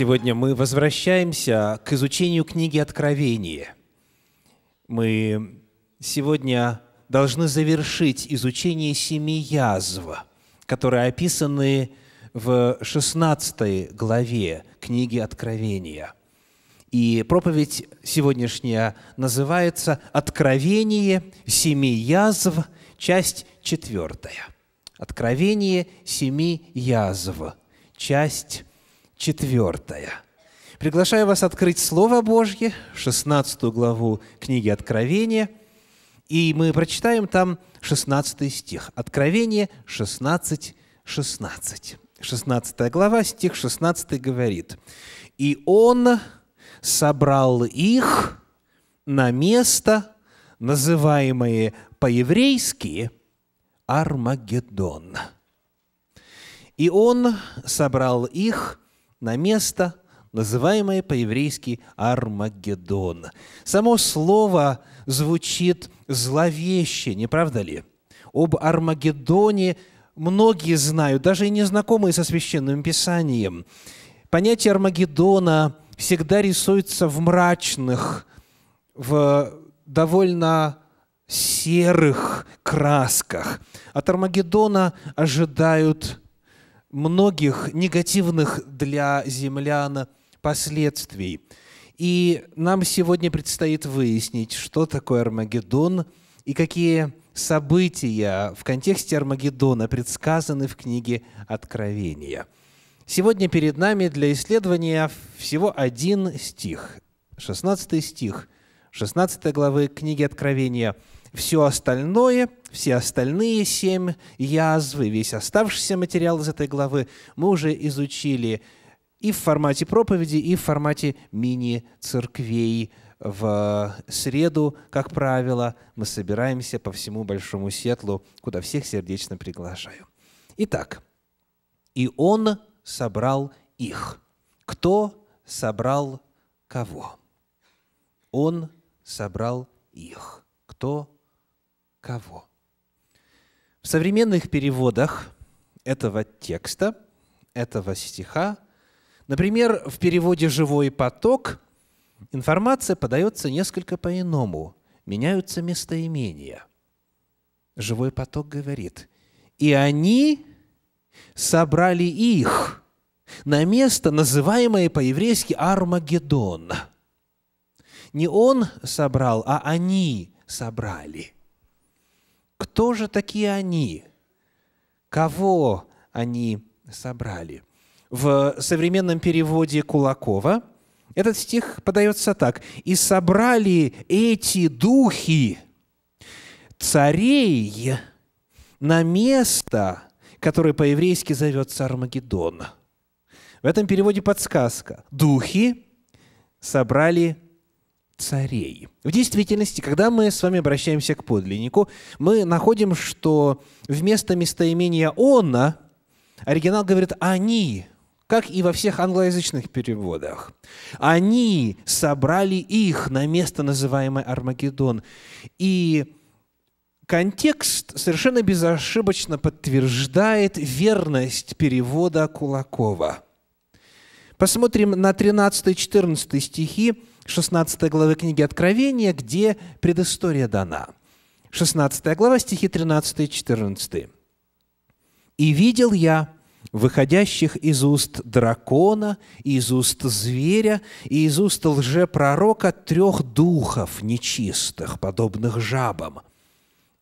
Сегодня мы возвращаемся к изучению книги Откровения. Мы сегодня должны завершить изучение семи язв, которые описаны в 16 главе книги Откровения. И проповедь сегодняшняя называется «Откровение семи язв», часть четвертая. «Откровение семи язв», часть четвертая. Приглашаю вас открыть Слово Божье, 16 главу книги Откровения, и мы прочитаем там 16 стих. Откровение 16, 16. 16 глава, стих 16 говорит, «И он собрал их на место, называемое по-еврейски Армагеддон. И он собрал их на место, называемое по-еврейски Армагеддон. Само слово звучит зловеще, не правда ли? Об Армагеддоне многие знают, даже и незнакомые со Священным Писанием. Понятие Армагеддона всегда рисуется в мрачных, в довольно серых красках. От Армагеддона ожидают многих негативных для землян последствий. И нам сегодня предстоит выяснить, что такое Армагеддон и какие события в контексте Армагеддона предсказаны в книге Откровения. Сегодня перед нами для исследования всего один стих, 16 стих, 16 главы книги Откровения – все остальное, все остальные семь язвы, весь оставшийся материал из этой главы мы уже изучили и в формате проповеди, и в формате мини-церквей. В среду, как правило, мы собираемся по всему Большому Сетлу, куда всех сердечно приглашаю. Итак, и он собрал их. Кто собрал кого? Он собрал их. Кто кого. В современных переводах этого текста, этого стиха, например, в переводе «Живой поток» информация подается несколько по-иному, меняются местоимения. «Живой поток» говорит, «И они собрали их на место, называемое по-еврейски Армагеддон». Не он собрал, а они собрали – кто же такие они? Кого они собрали? В современном переводе Кулакова этот стих подается так. «И собрали эти духи царей на место, которое по-еврейски зовется Армагеддон». В этом переводе подсказка. Духи собрали царей. В действительности, когда мы с вами обращаемся к подлиннику, мы находим, что вместо местоимения «она» оригинал говорит «они», как и во всех англоязычных переводах. «Они собрали их на место, называемое Армагеддон». И контекст совершенно безошибочно подтверждает верность перевода Кулакова. Посмотрим на 13-14 стихи 16 главы книги Откровения, где предыстория дана. 16 глава, стихи 13 и 14. «И видел я выходящих из уст дракона, из уст зверя и из уст лжепророка трех духов нечистых, подобных жабам.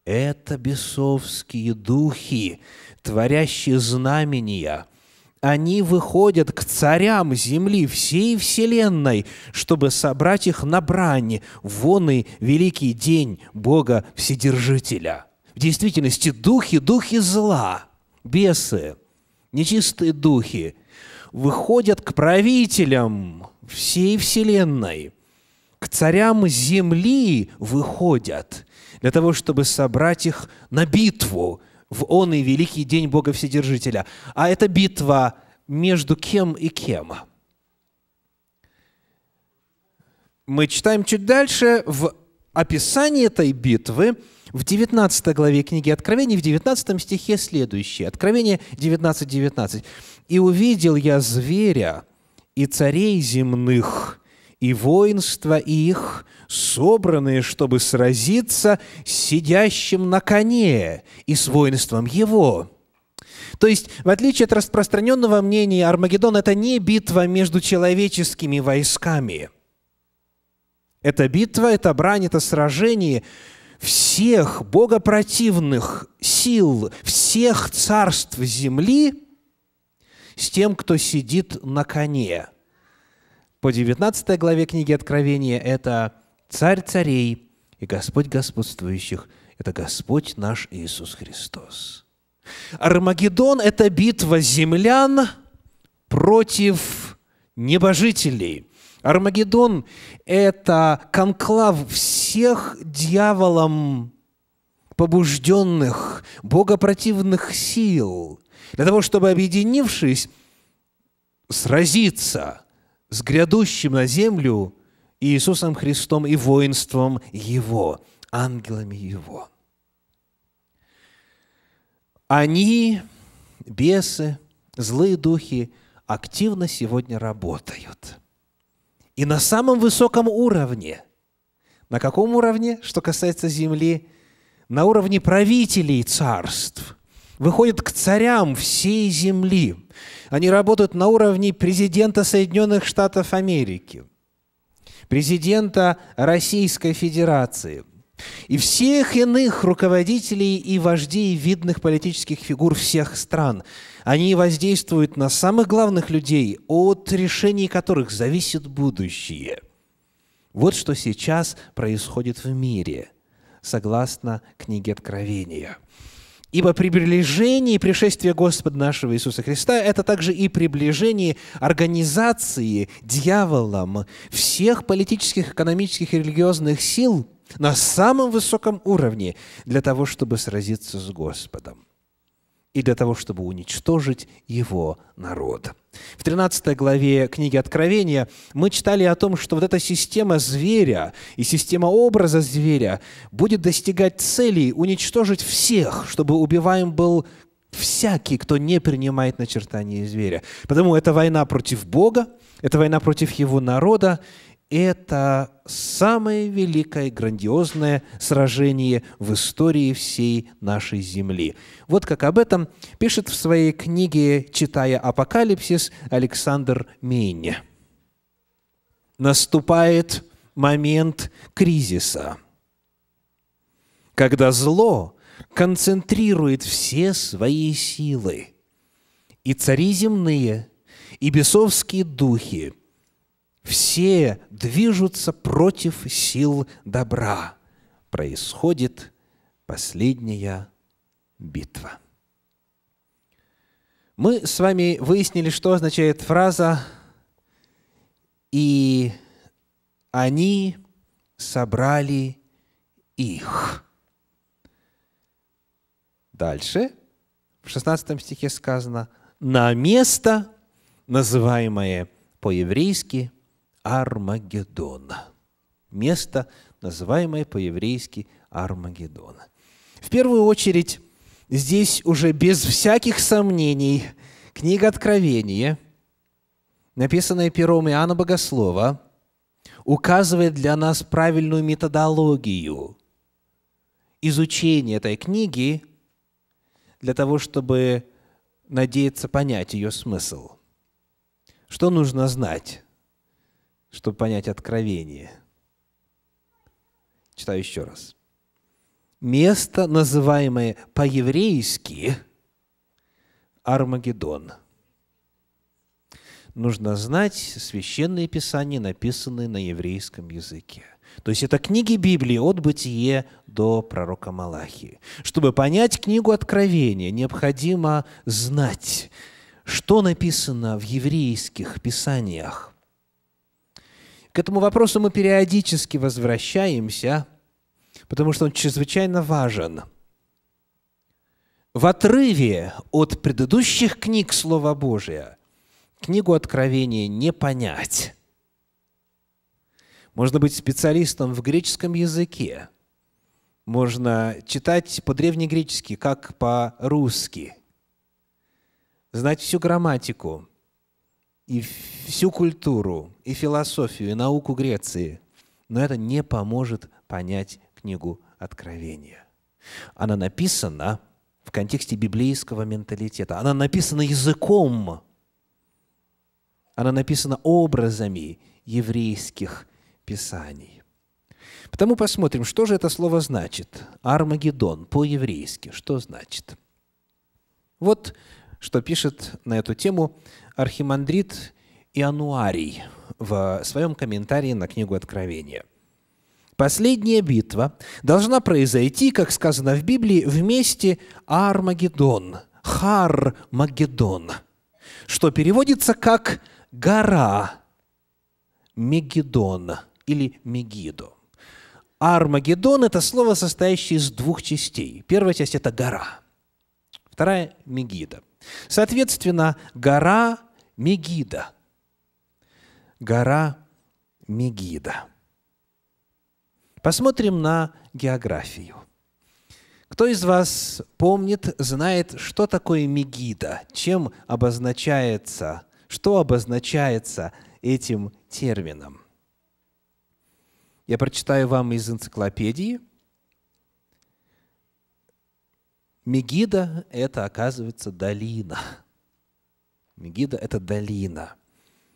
Это бесовские духи, творящие знамения – они выходят к царям земли, всей вселенной, чтобы собрать их на брани, вон и великий день Бога Вседержителя. В действительности духи, духи зла, бесы, нечистые духи выходят к правителям всей вселенной, к царям земли выходят для того, чтобы собрать их на битву, в он и великий день Бога Вседержителя. А это битва между кем и кем. Мы читаем чуть дальше в описании этой битвы, в 19 главе книги Откровений, в 19 стихе следующее. Откровение 19.19. 19. «И увидел я зверя и царей земных, и воинство их, собранные, чтобы сразиться с сидящим на коне и с воинством его». То есть, в отличие от распространенного мнения, Армагеддон – это не битва между человеческими войсками. Это битва, это брань, это сражение всех богопротивных сил, всех царств земли с тем, кто сидит на коне – по 19 главе книги Откровения – это «Царь царей и Господь господствующих» – это Господь наш Иисус Христос. Армагеддон – это битва землян против небожителей. Армагеддон – это конклав всех дьяволом побужденных, богопротивных сил, для того, чтобы, объединившись, сразиться – с грядущим на землю Иисусом Христом и воинством Его, ангелами Его. Они, бесы, злые духи, активно сегодня работают. И на самом высоком уровне. На каком уровне, что касается земли? На уровне правителей царств – выходят к царям всей земли. Они работают на уровне президента Соединенных Штатов Америки, президента Российской Федерации и всех иных руководителей и вождей видных политических фигур всех стран. Они воздействуют на самых главных людей, от решений которых зависит будущее. Вот что сейчас происходит в мире, согласно книге Откровения – Ибо приближение и пришествие Господа нашего Иисуса Христа – это также и приближение организации дьяволом всех политических, экономических и религиозных сил на самом высоком уровне для того, чтобы сразиться с Господом и для того, чтобы уничтожить его народ. В 13 главе книги Откровения мы читали о том, что вот эта система зверя и система образа зверя будет достигать целей уничтожить всех, чтобы убиваем был всякий, кто не принимает начертание зверя. Потому это война против Бога, это война против его народа, это самое великое, грандиозное сражение в истории всей нашей Земли. Вот как об этом пишет в своей книге «Читая апокалипсис» Александр Мейне. Наступает момент кризиса, когда зло концентрирует все свои силы, и цари земные, и бесовские духи – все движутся против сил добра. Происходит последняя битва. Мы с вами выяснили, что означает фраза «И они собрали их». Дальше, в 16 стихе сказано «На место, называемое по-еврейски Армагеддона. Место, называемое по-еврейски Армагеддона. В первую очередь, здесь уже без всяких сомнений книга Откровения, написанная пером Иоанна Богослова, указывает для нас правильную методологию изучения этой книги для того, чтобы надеяться понять ее смысл. Что нужно знать? чтобы понять откровение. Читаю еще раз. Место, называемое по-еврейски Армагеддон. Нужно знать священные писания, написанные на еврейском языке. То есть это книги Библии от Бытие до пророка Малахии. Чтобы понять книгу Откровения, необходимо знать, что написано в еврейских писаниях – к этому вопросу мы периодически возвращаемся, потому что он чрезвычайно важен. В отрыве от предыдущих книг Слова Божия книгу Откровения не понять. Можно быть специалистом в греческом языке, можно читать по-древнегречески, как по-русски, знать всю грамматику – и всю культуру, и философию, и науку Греции, но это не поможет понять книгу Откровения. Она написана в контексте библейского менталитета. Она написана языком. Она написана образами еврейских писаний. Потому посмотрим, что же это слово значит. Армагеддон по-еврейски. Что значит? Вот что пишет на эту тему архимандрит Иануарий в своем комментарии на книгу Откровения. Последняя битва должна произойти, как сказано в Библии, вместе Армагеддон, Хармагеддон, что переводится как «гора Мегидон» или «Мегидо». Армагеддон – это слово, состоящее из двух частей. Первая часть – это гора. Вторая – Мегида. Соответственно, гора Мегида. Гора Мегида. Посмотрим на географию. Кто из вас помнит, знает, что такое Мегида, чем обозначается, что обозначается этим термином? Я прочитаю вам из энциклопедии. Мегида – это, оказывается, долина – Мегида – это долина,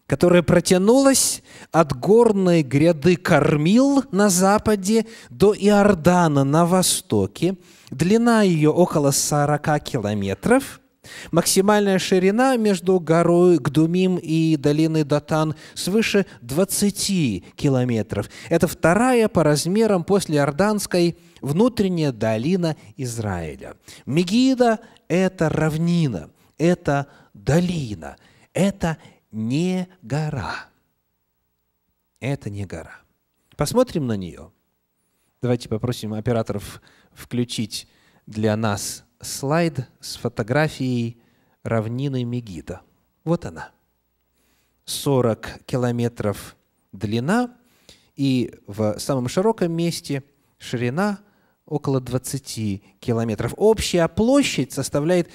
которая протянулась от горной гряды Кормил на западе до Иордана на востоке. Длина ее около 40 километров – Максимальная ширина между горой Гдумим и долиной Датан свыше 20 километров. Это вторая по размерам после Иорданской внутренняя долина Израиля. Мегида – это равнина – это долина, это не гора. Это не гора. Посмотрим на нее. Давайте попросим операторов включить для нас слайд с фотографией равнины Мегида. Вот она. 40 километров длина и в самом широком месте ширина около 20 километров. Общая площадь составляет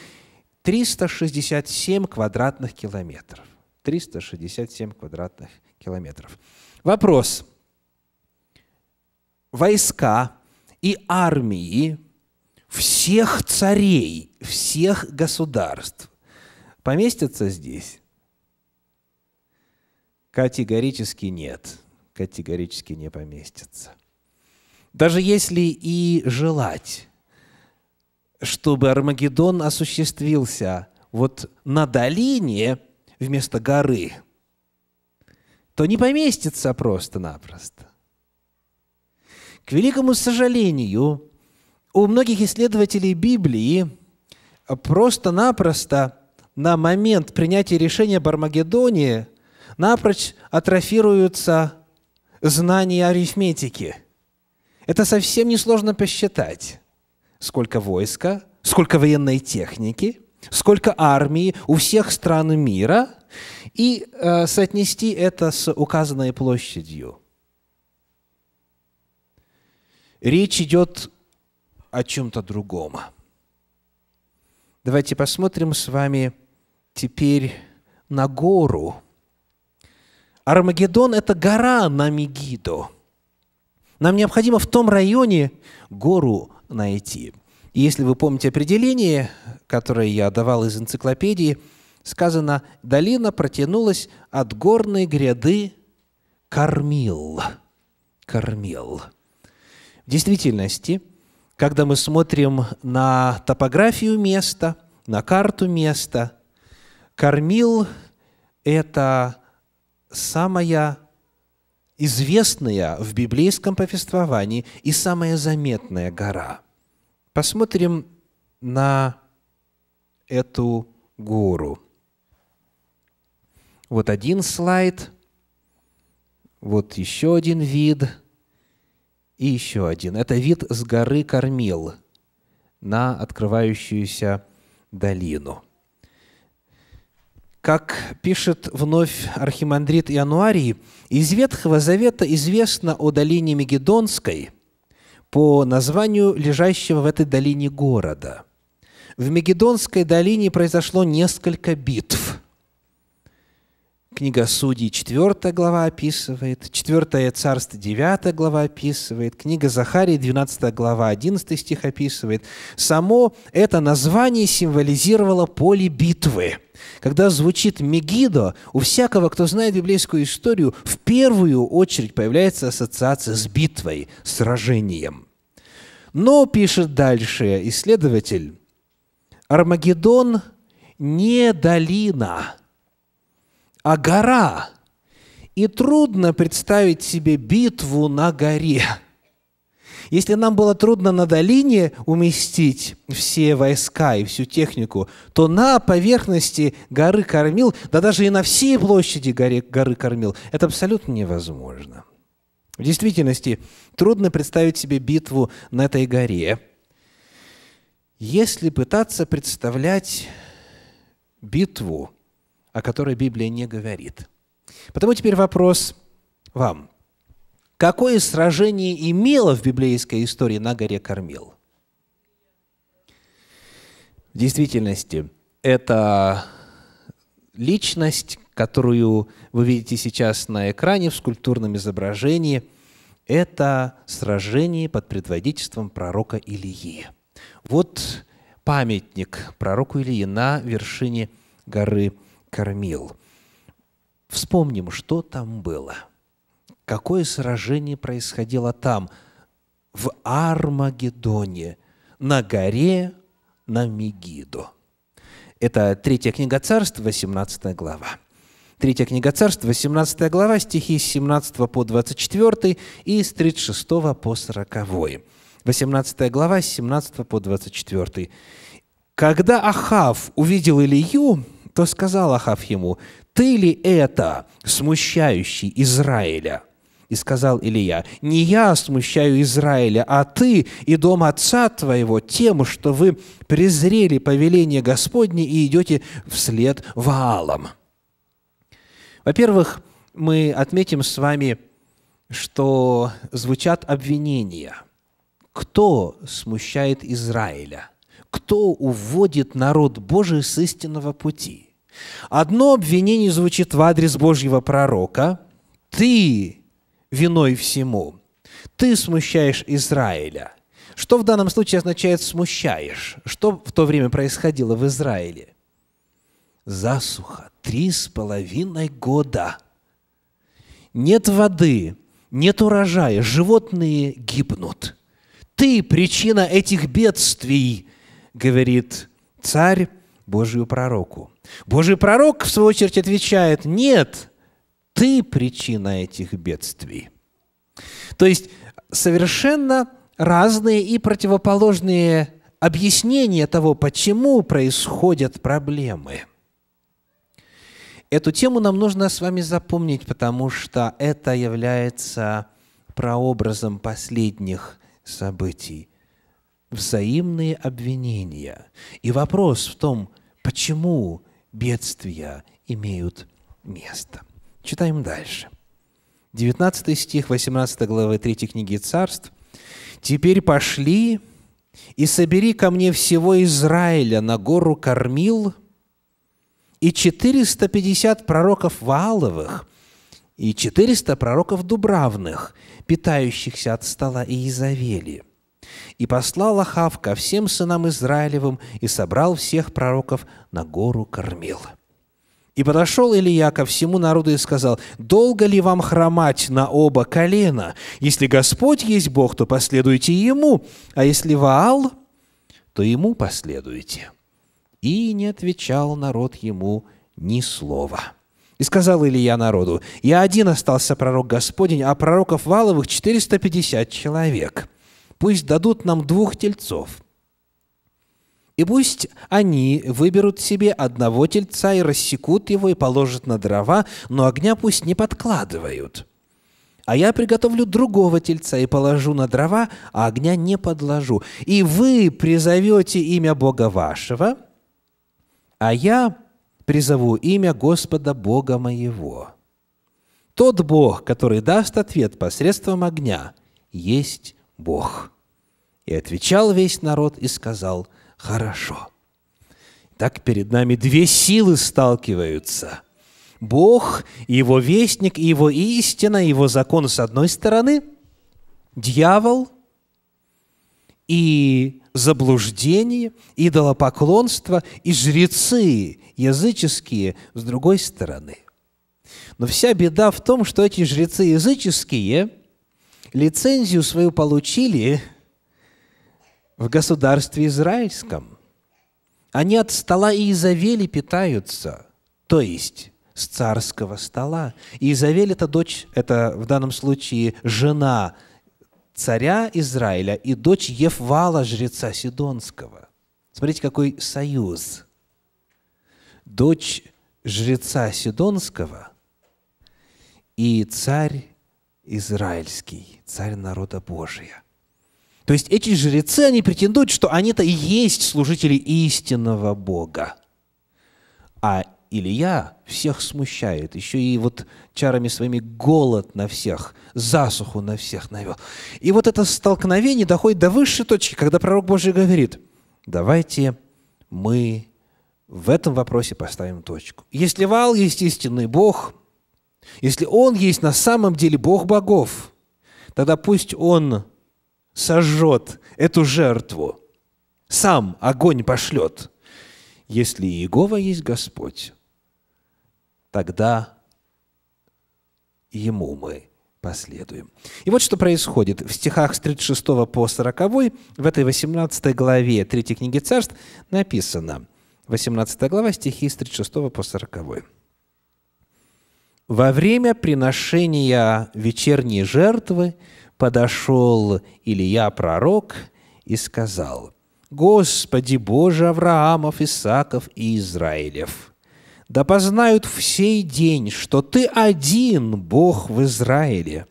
367 квадратных километров. 367 квадратных километров. Вопрос. Войска и армии всех царей, всех государств поместятся здесь? Категорически нет. Категорически не поместятся. Даже если и желать чтобы Армагеддон осуществился вот на долине вместо горы, то не поместится просто-напросто. К великому сожалению, у многих исследователей Библии просто-напросто на момент принятия решения об Армагеддоне напрочь атрофируются знания арифметики. Это совсем несложно посчитать. Сколько войска, сколько военной техники, сколько армии у всех стран мира и э, соотнести это с указанной площадью. Речь идет о чем-то другом. Давайте посмотрим с вами теперь на гору. Армагеддон – это гора на Мегидо. Нам необходимо в том районе гору найти. если вы помните определение, которое я давал из энциклопедии, сказано, долина протянулась от горной гряды кормил. Кормил. В действительности, когда мы смотрим на топографию места, на карту места, кормил – это самая известная в библейском повествовании и самая заметная гора. Посмотрим на эту гору. Вот один слайд, вот еще один вид и еще один. Это вид с горы Кормил на открывающуюся долину – как пишет вновь архимандрит Иануарий, из Ветхого Завета известно о долине Мегедонской по названию лежащего в этой долине города. В Мегедонской долине произошло несколько битв – Книга Судей 4 глава описывает, 4 Царство 9 глава описывает, книга Захарии 12 глава 11 стих описывает. Само это название символизировало поле битвы. Когда звучит Мегидо, у всякого, кто знает библейскую историю, в первую очередь появляется ассоциация с битвой, сражением. Но, пишет дальше исследователь, Армагеддон не долина – а гора. И трудно представить себе битву на горе. Если нам было трудно на долине уместить все войска и всю технику, то на поверхности горы Кормил, да даже и на всей площади горы, горы Кормил, это абсолютно невозможно. В действительности трудно представить себе битву на этой горе, если пытаться представлять битву о которой Библия не говорит. Потому теперь вопрос вам. Какое сражение имело в библейской истории на горе Кормил? В действительности, это личность, которую вы видите сейчас на экране в скульптурном изображении, это сражение под предводительством пророка Илии. Вот памятник пророку Илии на вершине горы Кормил кормил. Вспомним, что там было. Какое сражение происходило там, в Армагеддоне, на горе, на Мегидо. Это третья книга царств, 18 глава. Третья книга царств, 18 глава, стихи с 17 по 24 и с 36 по 40. 18 глава, с 17 по 24. «Когда Ахав увидел Илью, то сказал Ахав ему, «Ты ли это, смущающий Израиля?» И сказал Илия, «Не я смущаю Израиля, а ты и дом отца твоего тем, что вы презрели повеление Господне и идете вслед Ваалам». Во-первых, мы отметим с вами, что звучат обвинения. Кто смущает Израиля? Кто уводит народ Божий с истинного пути – Одно обвинение звучит в адрес Божьего пророка. «Ты виной всему. Ты смущаешь Израиля». Что в данном случае означает «смущаешь»? Что в то время происходило в Израиле? Засуха. Три с половиной года. Нет воды, нет урожая, животные гибнут. Ты причина этих бедствий, говорит царь Божию пророку. Божий пророк, в свою очередь, отвечает, нет, ты причина этих бедствий. То есть совершенно разные и противоположные объяснения того, почему происходят проблемы. Эту тему нам нужно с вами запомнить, потому что это является прообразом последних событий. Взаимные обвинения. И вопрос в том, почему бедствия имеют место. Читаем дальше. 19 стих 18 главы 3 книги Царств. «Теперь пошли и собери ко мне всего Израиля на гору Кормил и 450 пророков Вааловых и 400 пророков Дубравных, питающихся от стола Иезавели, и послал Ахав ко всем сынам Израилевым и собрал всех пророков на гору Кормил. И подошел Илья ко всему народу и сказал, «Долго ли вам хромать на оба колена? Если Господь есть Бог, то последуйте Ему, а если Ваал, то Ему последуйте». И не отвечал народ ему ни слова. И сказал Илья народу, «Я один остался пророк Господень, а пророков Валовых 450 человек» пусть дадут нам двух тельцов. И пусть они выберут себе одного тельца и рассекут его и положат на дрова, но огня пусть не подкладывают. А я приготовлю другого тельца и положу на дрова, а огня не подложу. И вы призовете имя Бога вашего, а я призову имя Господа Бога моего. Тот Бог, который даст ответ посредством огня, есть Бог». И отвечал весь народ и сказал, «Хорошо». Так перед нами две силы сталкиваются. Бог, Его вестник, Его истина, Его закон с одной стороны, дьявол и заблуждение, идолопоклонство и жрецы языческие с другой стороны. Но вся беда в том, что эти жрецы языческие – лицензию свою получили в государстве израильском. Они от стола Изавели питаются, то есть с царского стола. Иезавель – это дочь, это в данном случае жена царя Израиля и дочь Еввала, жреца Сидонского. Смотрите, какой союз. Дочь жреца Сидонского и царь Израильский, царь народа Божия. То есть эти жрецы, они претендуют, что они-то и есть служители истинного Бога. А Илья всех смущает, еще и вот чарами своими голод на всех, засуху на всех навел. И вот это столкновение доходит до высшей точки, когда пророк Божий говорит, давайте мы в этом вопросе поставим точку. Если Вал есть истинный Бог – если Он есть на самом деле Бог богов, тогда пусть Он сожжет эту жертву, сам огонь пошлет. Если Иегова есть Господь, тогда Ему мы последуем. И вот что происходит в стихах с 36 по 40, в этой 18 главе 3 книги Царств написано, 18 глава, стихи с 36 по 40. Во время приношения вечерней жертвы подошел Илья пророк и сказал, «Господи Боже Авраамов, Исаков и Израилев, да познают в сей день, что Ты один Бог в Израиле,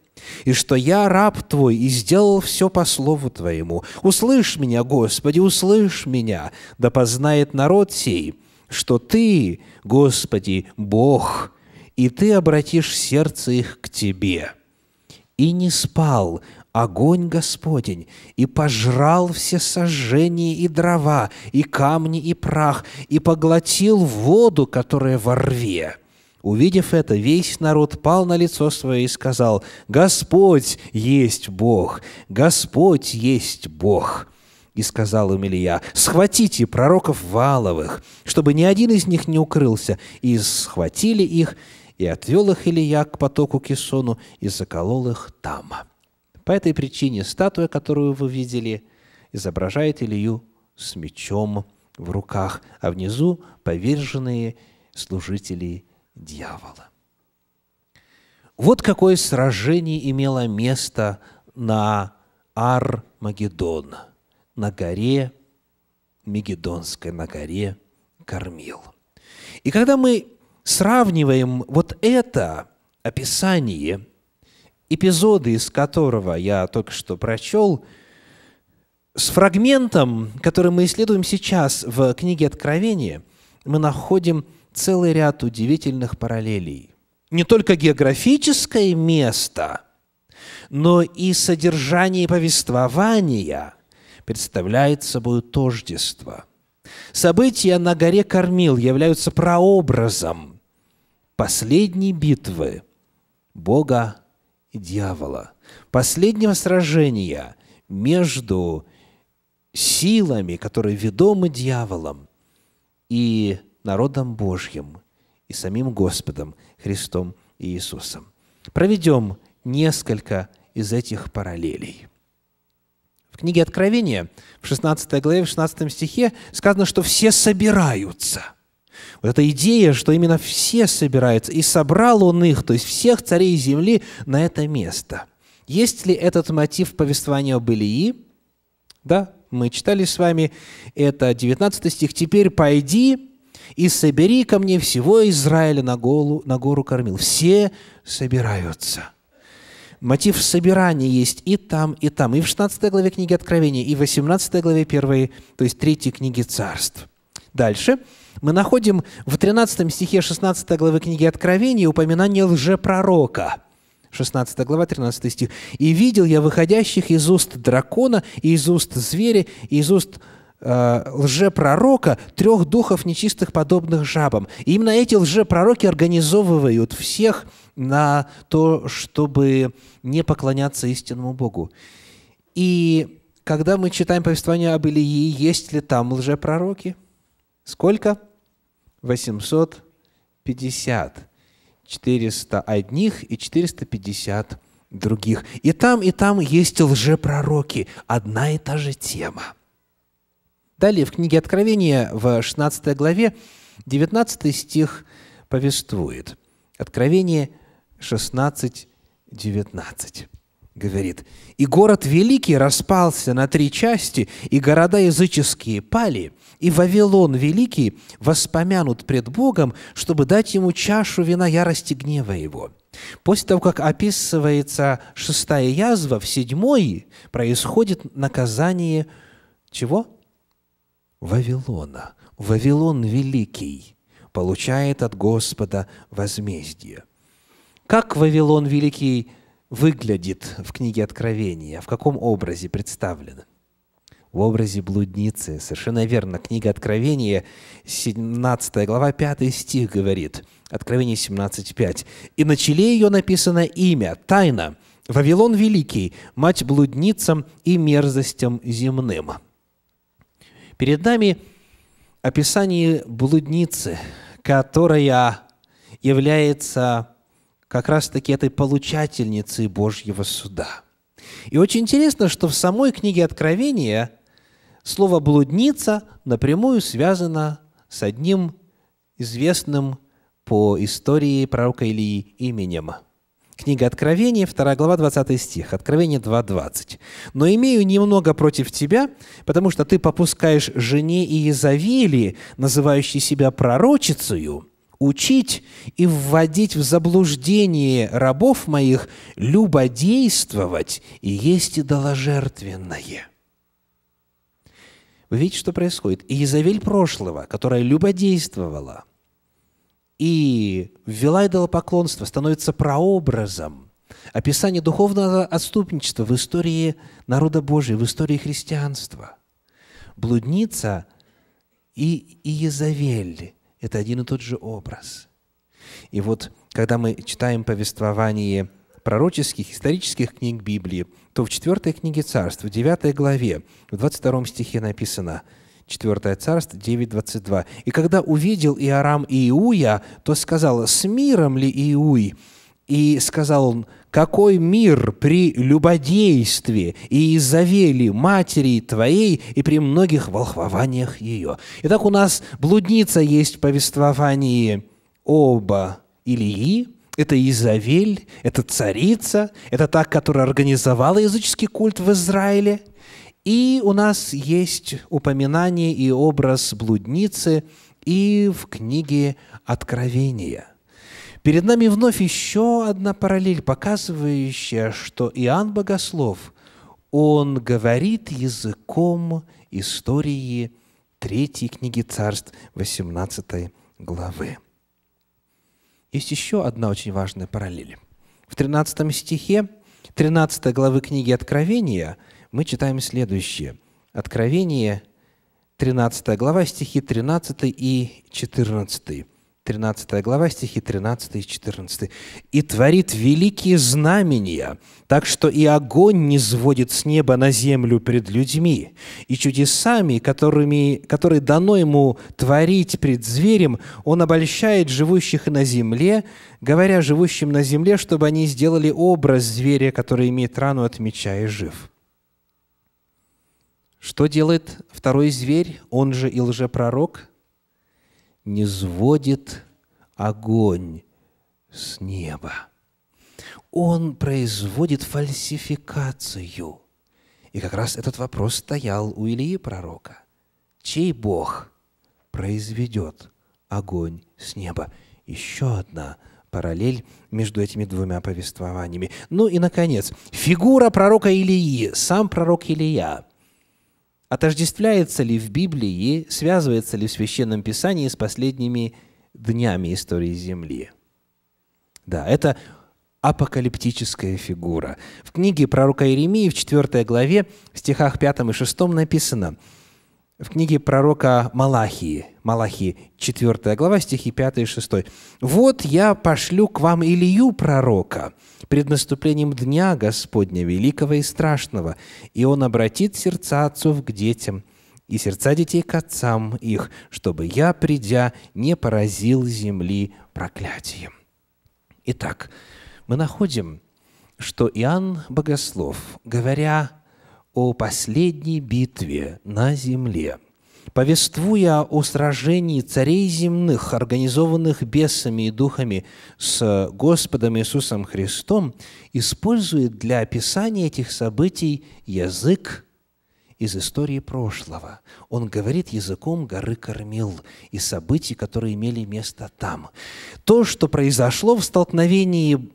и что я раб Твой и сделал все по слову Твоему. Услышь меня, Господи, услышь меня, да познает народ сей, что Ты, Господи, Бог и ты обратишь сердце их к тебе. И не спал огонь Господень, и пожрал все сожжения и дрова, и камни, и прах, и поглотил воду, которая во рве». Увидев это, весь народ пал на лицо свое и сказал, «Господь есть Бог! Господь есть Бог!» И сказал им Илья, «Схватите пророков Валовых, чтобы ни один из них не укрылся». И схватили их, и отвел их Илья к потоку Кисону и заколол их там. По этой причине статуя, которую вы видели, изображает Илью с мечом в руках, а внизу поверженные служители дьявола. Вот какое сражение имело место на Армагеддон, на горе Мегедонской, на горе Кормил. И когда мы сравниваем вот это описание, эпизоды из которого я только что прочел, с фрагментом, который мы исследуем сейчас в книге Откровения, мы находим целый ряд удивительных параллелей. Не только географическое место, но и содержание повествования представляет собой тождество. События на горе Кормил являются прообразом последней битвы Бога и дьявола, последнего сражения между силами, которые ведомы дьяволом, и народом Божьим, и самим Господом Христом Иисусом. Проведем несколько из этих параллелей. В книге Откровения, в 16 главе, в 16 стихе сказано, что все собираются – вот эта идея, что именно все собираются, и собрал он их, то есть всех царей земли, на это место. Есть ли этот мотив повествования об Илии? Да, мы читали с вами, это 19 стих. «Теперь пойди и собери ко мне всего Израиля на, голу, на гору кормил». Все собираются – мотив собирания есть и там, и там, и в 16 главе книги Откровения, и в 18 главе 1, то есть 3 книги Царств. Дальше, мы находим в 13 стихе 16 главы книги Откровения упоминание лжепророка. 16 глава, 13 стих. «И видел я выходящих из уст дракона, и из уст зверя, и из уст э, лжепророка, трех духов нечистых, подобных жабам. И именно эти лжепророки организовывают всех на то, чтобы не поклоняться истинному Богу. И когда мы читаем повествование об Илии, есть ли там лжепророки – Сколько? 850. 400 одних и 450 других. И там, и там есть лжепророки. Одна и та же тема. Далее в книге Откровения в 16 главе 19 стих повествует. Откровение 16, 19 говорит, «И город великий распался на три части, и города языческие пали, и Вавилон великий воспомянут пред Богом, чтобы дать ему чашу вина ярости гнева его». После того, как описывается шестая язва, в седьмой происходит наказание чего? Вавилона. Вавилон великий получает от Господа возмездие. Как Вавилон великий – выглядит в книге Откровения, а в каком образе представлена? В образе блудницы. Совершенно верно. Книга Откровения, 17 глава, 5 стих говорит. Откровение 17, 5. «И на челе ее написано имя, тайна, Вавилон Великий, мать блудницам и мерзостям земным». Перед нами описание блудницы, которая является как раз-таки этой получательницы Божьего суда. И очень интересно, что в самой книге Откровения слово «блудница» напрямую связано с одним известным по истории пророка Илии именем – Книга Откровения, 2 глава, 20 стих. Откровение 2:20. «Но имею немного против тебя, потому что ты попускаешь жене Иезавели, называющей себя пророчицею, учить и вводить в заблуждение рабов моих, любодействовать и есть идоложертвенное». Вы видите, что происходит? И Изавель прошлого, которая любодействовала и ввела идолопоклонство, становится прообразом описания духовного отступничества в истории народа Божия, в истории христианства. Блудница и Иезавель это один и тот же образ. И вот, когда мы читаем повествование пророческих, исторических книг Библии, то в 4 книге Царств, в 9 главе, в 22 стихе написано, 4 Царство, 9.22. «И когда увидел Иорам Иуя, то сказал, с миром ли Иуй? И сказал он, какой мир при любодействе и изавели матери твоей и при многих волхвованиях ее». Итак, у нас блудница есть в повествовании оба Ильи, это Изавель, это царица, это та, которая организовала языческий культ в Израиле. И у нас есть упоминание и образ блудницы и в книге Откровения – Перед нами вновь еще одна параллель, показывающая, что Иоанн Богослов, он говорит языком истории Третьей книги Царств, 18 главы. Есть еще одна очень важная параллель. В 13 стихе 13 главы книги Откровения мы читаем следующее. Откровение, 13 глава, стихи 13 и 14. 13 глава, стихи 13 и 14. «И творит великие знамения, так что и огонь не сводит с неба на землю пред людьми, и чудесами, которыми, которые дано ему творить пред зверем, он обольщает живущих на земле, говоря живущим на земле, чтобы они сделали образ зверя, который имеет рану от меча и жив». Что делает второй зверь, он же и лжепророк – не сводит огонь с неба. Он производит фальсификацию. И как раз этот вопрос стоял у Илии пророка. Чей Бог произведет огонь с неба? Еще одна параллель между этими двумя повествованиями. Ну и, наконец, фигура пророка Илии, сам пророк Илия – отождествляется ли в Библии, связывается ли в Священном Писании с последними днями истории Земли. Да, это апокалиптическая фигура. В книге пророка Иеремии в 4 главе, в стихах 5 и 6 написано – в книге пророка Малахии, Малахии 4 глава, стихи 5 и 6. «Вот я пошлю к вам Илью, пророка, пред наступлением дня Господня, великого и страшного, и он обратит сердца отцов к детям, и сердца детей к отцам их, чтобы я, придя, не поразил земли проклятием». Итак, мы находим, что Иоанн Богослов, говоря о последней битве на земле, повествуя о сражении царей земных, организованных бесами и духами с Господом Иисусом Христом, использует для описания этих событий язык из истории прошлого. Он говорит языком горы Кормил и событий, которые имели место там. То, что произошло в столкновении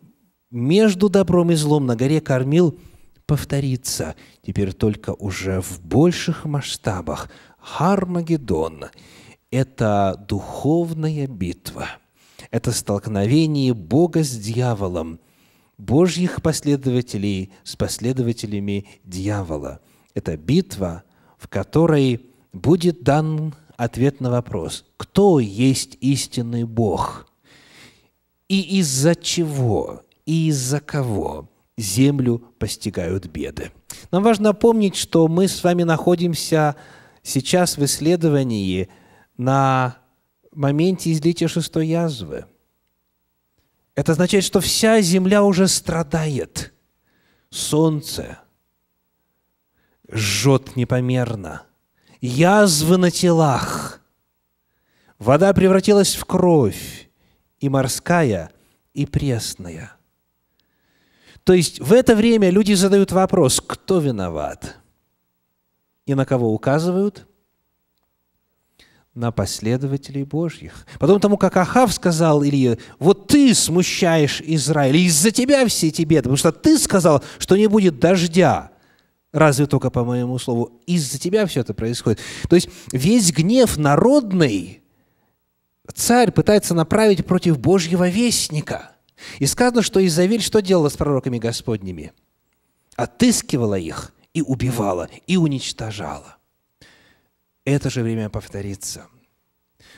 между добром и злом на горе Кормил – повторится, теперь только уже в больших масштабах. Хармагеддон – это духовная битва. Это столкновение Бога с дьяволом, Божьих последователей с последователями дьявола. Это битва, в которой будет дан ответ на вопрос, кто есть истинный Бог и из-за чего, и из-за кого – землю постигают беды. Нам важно помнить, что мы с вами находимся сейчас в исследовании на моменте излития шестой язвы. Это означает, что вся земля уже страдает. Солнце жжет непомерно. Язвы на телах. Вода превратилась в кровь, и морская, и пресная – то есть в это время люди задают вопрос, кто виноват? И на кого указывают? На последователей Божьих. Потом тому, как Ахав сказал Илье, вот ты смущаешь Израиль, из-за тебя все тебе, потому что ты сказал, что не будет дождя. Разве только по моему слову, из-за тебя все это происходит. То есть весь гнев народный царь пытается направить против Божьего вестника – и сказано, что Изавель что делала с пророками Господними? Отыскивала их и убивала, и уничтожала. Это же время повторится.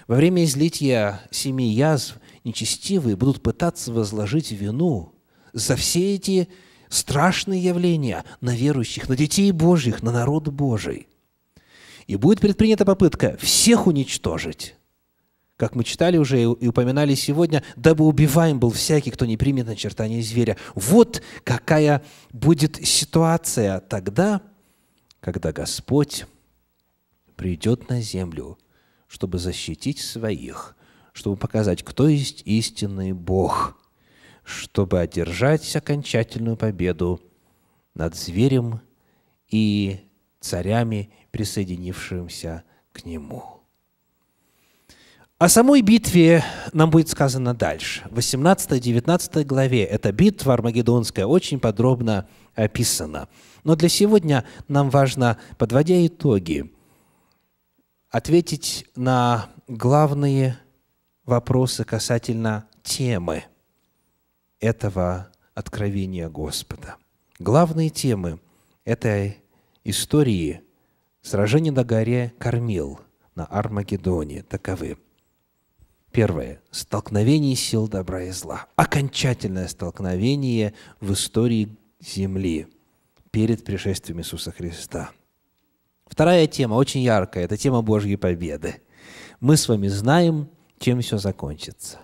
Во время излития семи язв нечестивые будут пытаться возложить вину за все эти страшные явления на верующих, на детей Божьих, на народ Божий. И будет предпринята попытка всех уничтожить как мы читали уже и упоминали сегодня, дабы убиваем был всякий, кто не примет начертание зверя. Вот какая будет ситуация тогда, когда Господь придет на землю, чтобы защитить своих, чтобы показать, кто есть истинный Бог, чтобы одержать окончательную победу над зверем и царями, присоединившимся к нему. О самой битве нам будет сказано дальше. 18-19 главе эта битва Армагеддонская очень подробно описана. Но для сегодня нам важно, подводя итоги, ответить на главные вопросы касательно темы этого откровения Господа. Главные темы этой истории сражения на горе Кормил на Армагеддоне таковы. Первое. Столкновение сил добра и зла. Окончательное столкновение в истории Земли перед пришествием Иисуса Христа. Вторая тема, очень яркая, это тема Божьей победы. Мы с вами знаем, чем все закончится.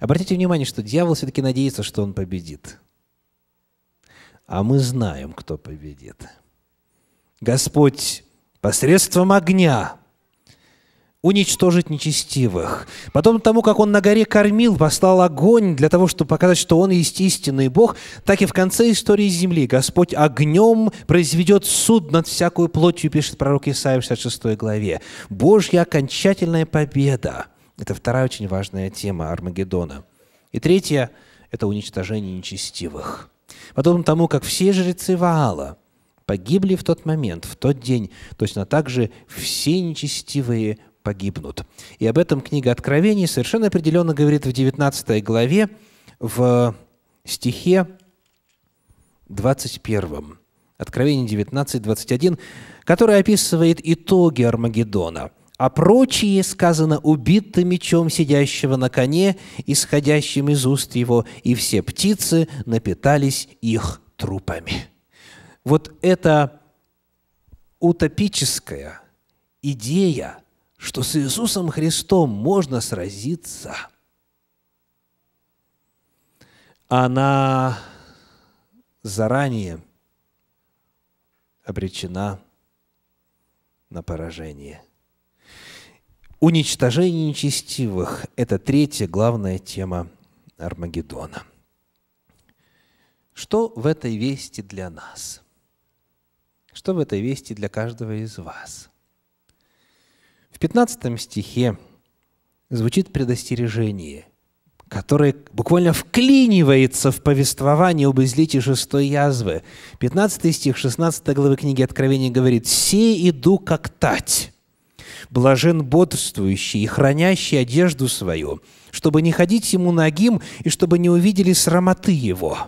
Обратите внимание, что дьявол все-таки надеется, что он победит. А мы знаем, кто победит. Господь посредством огня уничтожить нечестивых. Потом тому, как он на горе кормил, послал огонь для того, чтобы показать, что он есть истинный Бог, так и в конце истории земли Господь огнем произведет суд над всякую плотью, пишет пророк Исаия в 66 главе. Божья окончательная победа. Это вторая очень важная тема Армагеддона. И третья – это уничтожение нечестивых. Потом тому, как все жрецы Ваала – погибли в тот момент, в тот день. Точно так же все нечестивые погибнут. И об этом книга Откровений совершенно определенно говорит в 19 главе, в стихе 21. Откровение 19, 21, который описывает итоги Армагеддона. «А прочие, сказано, убиты мечом сидящего на коне, исходящим из уст его, и все птицы напитались их трупами». Вот это утопическая идея – что с Иисусом Христом можно сразиться. Она заранее обречена на поражение. Уничтожение нечестивых – это третья главная тема Армагеддона. Что в этой вести для нас? Что в этой вести для каждого из вас – в 15 стихе звучит предостережение, которое буквально вклинивается в повествование об излите шестой язвы. 15 стих 16 главы книги Откровения говорит «Се иду как тать, блажен бодрствующий и хранящий одежду свою, чтобы не ходить ему нагим и чтобы не увидели срамоты его».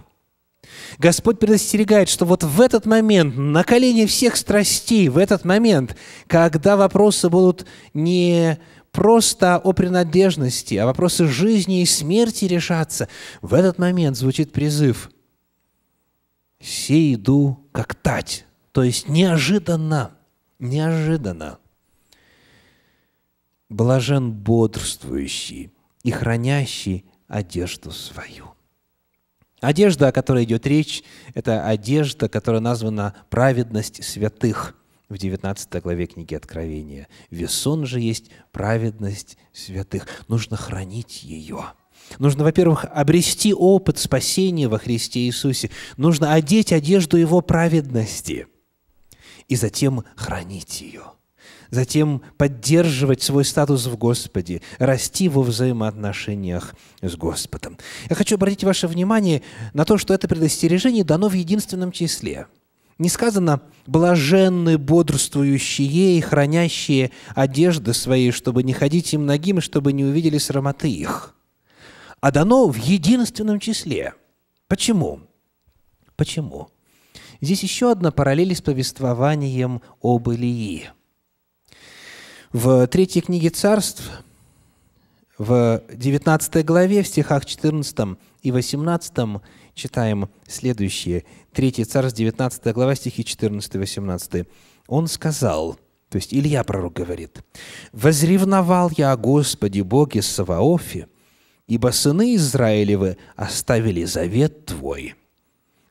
Господь предостерегает, что вот в этот момент, на колени всех страстей, в этот момент, когда вопросы будут не просто о принадлежности, а вопросы жизни и смерти решаться, в этот момент звучит призыв «Се иду как тать», то есть неожиданно, неожиданно. Блажен бодрствующий и хранящий одежду свою – Одежда, о которой идет речь, это одежда, которая названа «праведность святых» в 19 главе книги Откровения. Весон же есть праведность святых. Нужно хранить ее. Нужно, во-первых, обрести опыт спасения во Христе Иисусе. Нужно одеть одежду Его праведности и затем хранить ее – затем поддерживать свой статус в Господе, расти во взаимоотношениях с Господом. Я хочу обратить ваше внимание на то, что это предостережение дано в единственном числе. Не сказано «блаженны бодрствующие и хранящие одежды свои, чтобы не ходить им ногим, чтобы не увидели срамоты их», а дано в единственном числе. Почему? Почему? Здесь еще одна параллель с повествованием об Илии – в третьей книге царств, в 19 главе, в стихах 14 и 18 читаем следующее. Третий царств, 19 глава, стихи 14 и 18. «Он сказал, то есть Илья пророк говорит, «Возревновал я о Господе Боге Саваофе, ибо сыны Израилевы оставили завет Твой,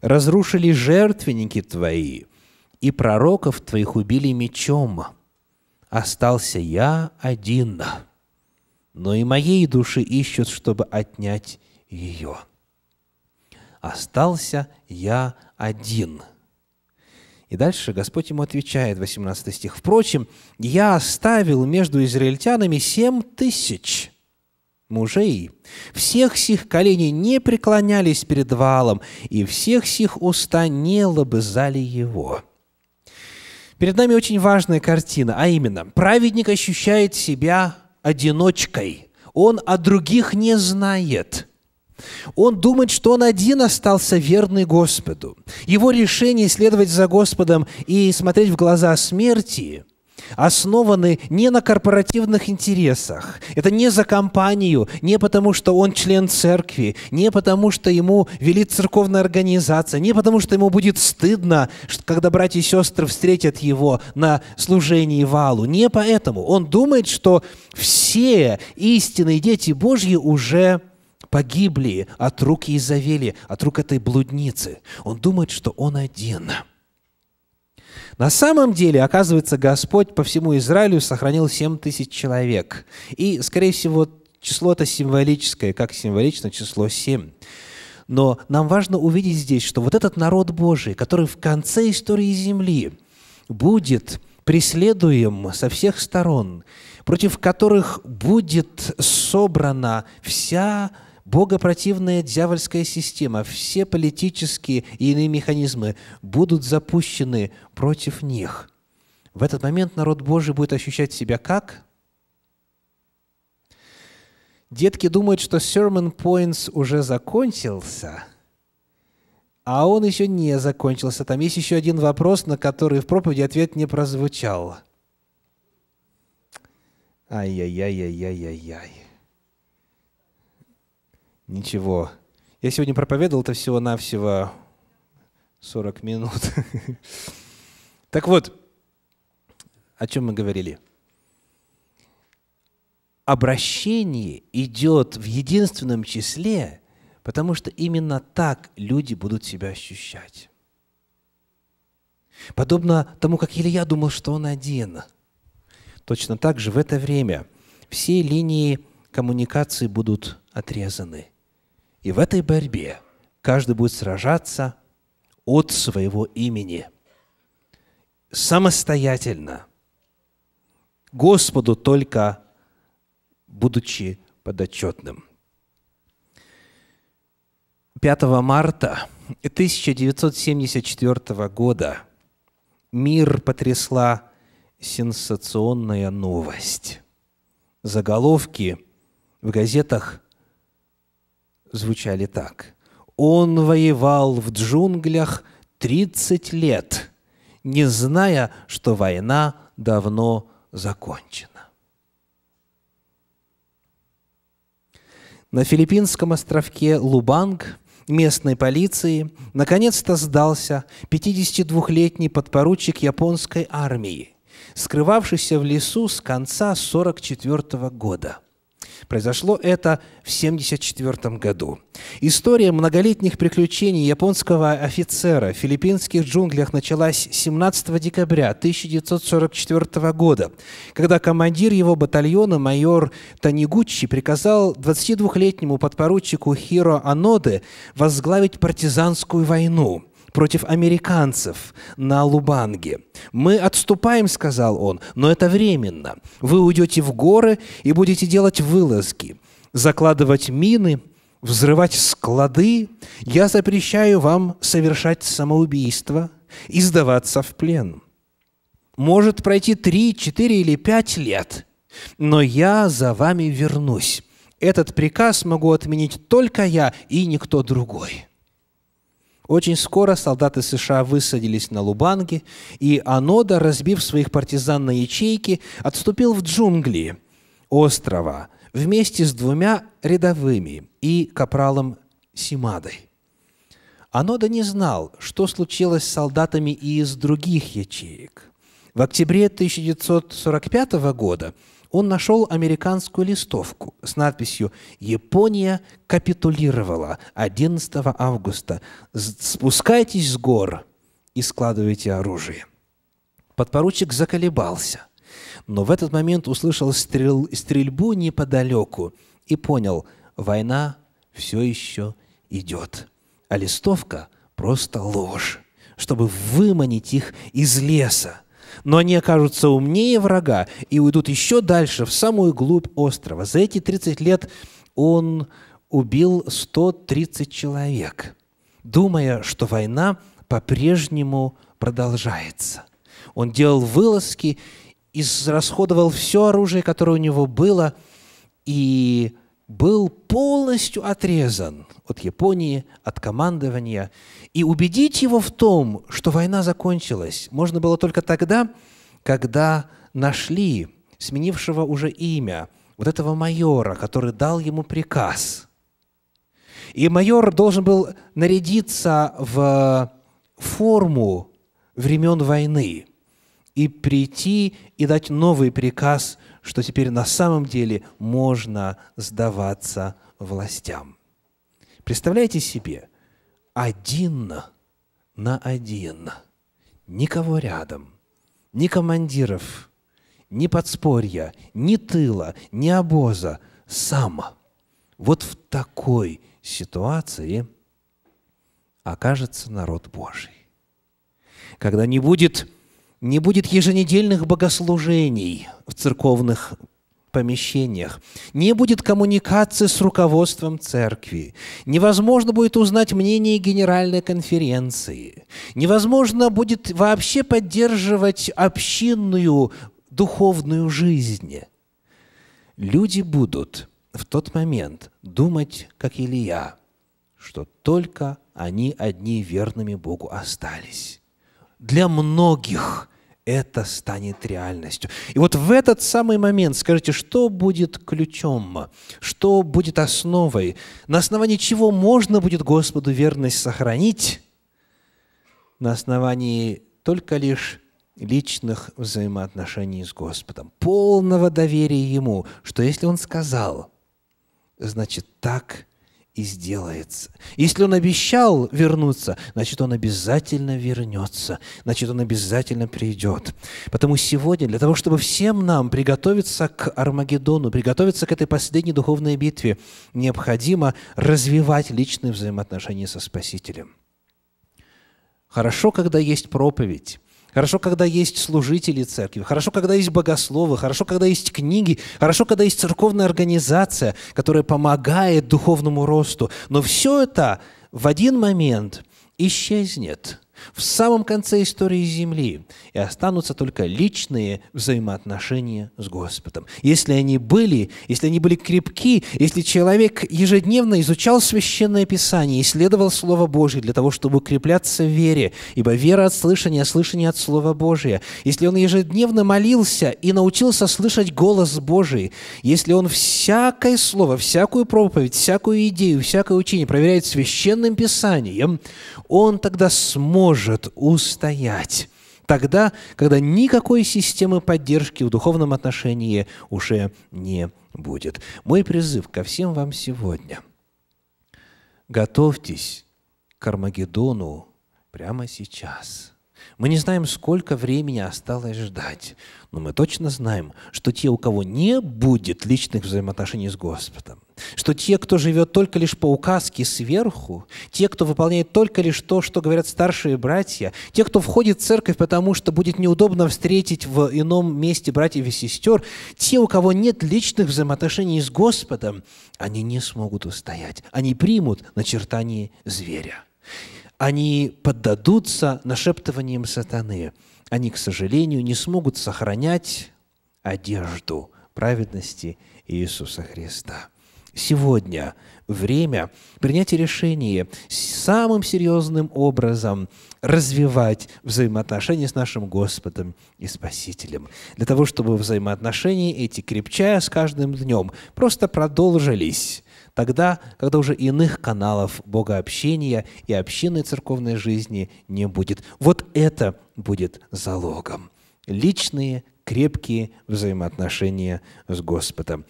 разрушили жертвенники Твои, и пророков Твоих убили мечом, остался я один, но и моей души ищут, чтобы отнять ее. Остался я один. И дальше Господь ему отвечает, 18 стих. «Впрочем, я оставил между израильтянами семь тысяч мужей. Всех сих колени не преклонялись перед валом, и всех сих уста не лобызали его». Перед нами очень важная картина, а именно, праведник ощущает себя одиночкой. Он о других не знает. Он думает, что он один остался верный Господу. Его решение следовать за Господом и смотреть в глаза смерти основаны не на корпоративных интересах. Это не за компанию, не потому, что он член церкви, не потому, что ему велит церковная организация, не потому, что ему будет стыдно, когда братья и сестры встретят его на служении валу. Не поэтому. Он думает, что все истинные дети Божьи уже погибли от рук Изавели, от рук этой блудницы. Он думает, что он один – на самом деле, оказывается, Господь по всему Израилю сохранил 7 тысяч человек. И, скорее всего, число-то символическое, как символично число 7. Но нам важно увидеть здесь, что вот этот народ Божий, который в конце истории Земли будет преследуем со всех сторон, против которых будет собрана вся богопротивная дьявольская система, все политические и иные механизмы будут запущены против них. В этот момент народ Божий будет ощущать себя как? Детки думают, что Sermon Points уже закончился, а он еще не закончился. Там есть еще один вопрос, на который в проповеди ответ не прозвучал. Ай-яй-яй-яй-яй-яй. Ничего. Я сегодня проповедовал это всего-навсего 40 минут. Так вот, о чем мы говорили? Обращение идет в единственном числе, потому что именно так люди будут себя ощущать. Подобно тому, как Илья думал, что он один. Точно так же в это время все линии коммуникации будут отрезаны – и в этой борьбе каждый будет сражаться от своего имени, самостоятельно, Господу только будучи подотчетным. 5 марта 1974 года мир потрясла сенсационная новость. Заголовки в газетах – звучали так. Он воевал в джунглях 30 лет, не зная, что война давно закончена. На филиппинском островке Лубанг местной полиции наконец-то сдался 52-летний подпоручик японской армии, скрывавшийся в лесу с конца 44 года – Произошло это в 1974 году. История многолетних приключений японского офицера в филиппинских джунглях началась 17 декабря 1944 года, когда командир его батальона майор Танигучи приказал 22-летнему подпоручику Хиро Аноде возглавить партизанскую войну – против американцев на Лубанге. «Мы отступаем», — сказал он, — «но это временно. Вы уйдете в горы и будете делать вылазки, закладывать мины, взрывать склады. Я запрещаю вам совершать самоубийство и сдаваться в плен. Может пройти три, четыре или пять лет, но я за вами вернусь. Этот приказ могу отменить только я и никто другой». Очень скоро солдаты США высадились на Лубанге, и Анода, разбив своих партизан на ячейки, отступил в джунгли острова вместе с двумя рядовыми и капралом Симадой. Анода не знал, что случилось с солдатами из других ячеек. В октябре 1945 года – он нашел американскую листовку с надписью «Япония капитулировала 11 августа. Спускайтесь с гор и складывайте оружие». Подпоручик заколебался, но в этот момент услышал стрел... стрельбу неподалеку и понял – война все еще идет. А листовка – просто ложь, чтобы выманить их из леса – но они окажутся умнее врага и уйдут еще дальше, в самую глубь острова. За эти 30 лет он убил 130 человек, думая, что война по-прежнему продолжается. Он делал вылазки, израсходовал все оружие, которое у него было, и был полностью отрезан от Японии, от командования. И убедить его в том, что война закончилась, можно было только тогда, когда нашли сменившего уже имя вот этого майора, который дал ему приказ. И майор должен был нарядиться в форму времен войны и прийти и дать новый приказ, что теперь на самом деле можно сдаваться властям. Представляете себе, один на один, никого рядом, ни командиров, ни подспорья, ни тыла, ни обоза, сам. Вот в такой ситуации окажется народ Божий. Когда не будет не будет еженедельных богослужений в церковных помещениях, не будет коммуникации с руководством церкви, невозможно будет узнать мнение Генеральной конференции, невозможно будет вообще поддерживать общинную духовную жизнь. Люди будут в тот момент думать, как Илья, что только они одни верными Богу остались для многих это станет реальностью. И вот в этот самый момент скажите, что будет ключом, что будет основой, на основании чего можно будет Господу верность сохранить, на основании только лишь личных взаимоотношений с Господом, полного доверия Ему, что если Он сказал, значит так и сделается. Если он обещал вернуться, значит, он обязательно вернется, значит, он обязательно придет. Потому сегодня, для того, чтобы всем нам приготовиться к Армагеддону, приготовиться к этой последней духовной битве, необходимо развивать личные взаимоотношения со Спасителем. Хорошо, когда есть проповедь, Хорошо, когда есть служители церкви, хорошо, когда есть богословы, хорошо, когда есть книги, хорошо, когда есть церковная организация, которая помогает духовному росту. Но все это в один момент исчезнет – в самом конце истории Земли, и останутся только личные взаимоотношения с Господом. Если они были, если они были крепки, если человек ежедневно изучал Священное Писание, исследовал Слово Божье для того, чтобы укрепляться в вере, ибо вера от слышания, а слышание от Слова Божия, если он ежедневно молился и научился слышать голос Божий, если он всякое слово, всякую проповедь, всякую идею, всякое учение проверяет Священным Писанием, он тогда сможет может устоять тогда, когда никакой системы поддержки в духовном отношении уже не будет. Мой призыв ко всем вам сегодня. Готовьтесь к Армагеддону прямо сейчас – мы не знаем, сколько времени осталось ждать, но мы точно знаем, что те, у кого не будет личных взаимоотношений с Господом, что те, кто живет только лишь по указке сверху, те, кто выполняет только лишь то, что говорят старшие братья, те, кто входит в церковь, потому что будет неудобно встретить в ином месте братьев и сестер, те, у кого нет личных взаимоотношений с Господом, они не смогут устоять. Они примут начертание зверя они поддадутся нашептываниям сатаны. Они, к сожалению, не смогут сохранять одежду праведности Иисуса Христа. Сегодня время принятия решения самым серьезным образом развивать взаимоотношения с нашим Господом и Спасителем. Для того, чтобы взаимоотношения эти, крепчая с каждым днем, просто продолжились тогда, когда уже иных каналов богообщения и общинной церковной жизни не будет. Вот это будет залогом. Личные, крепкие взаимоотношения с Господом.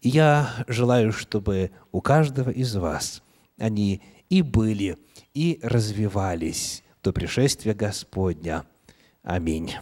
И я желаю, чтобы у каждого из вас они и были, и развивались до пришествия Господня. Аминь.